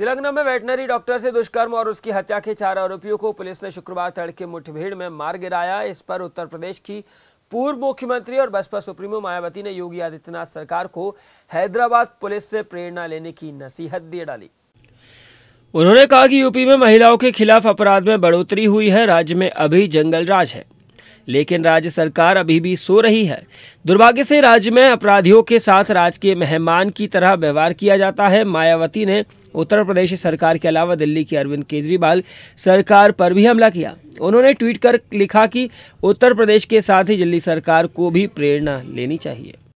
तेलंगाना में veterinary doctor से दुष्कर्म और उसकी हत्या के चार आरोपियों को पुलिस ने शुक्रवार तड़के मुठभेड़ में मार गिराया इस पर उत्तर प्रदेश की पूर्व मुख्यमंत्री और बसपा सुप्रीमो मायावती ने योगी आदित्यनाथ सरकार को हैदराबाद पुलिस से प्रेरणा लेने की नसीहत दे डाली उन्होंने कहा कि यूपी में महिलाओं के खिलाफ अपराध में बढ़ोतरी हुई है राज्य में अभी जंगल राज है लेकिन राज्य सरकार अभी भी सो रही है दुर्भाग्य से राज्य में अपराधियों के साथ राजकीय मेहमान की तरह व्यवहार किया जाता है मायावती ने उत्तर प्रदेश सरकार के अलावा दिल्ली की अरविंद केजरीवाल सरकार पर भी हमला किया उन्होंने ट्वीट कर लिखा कि उत्तर प्रदेश के साथ ही दिल्ली सरकार को भी प्रेरणा लेनी चाहिए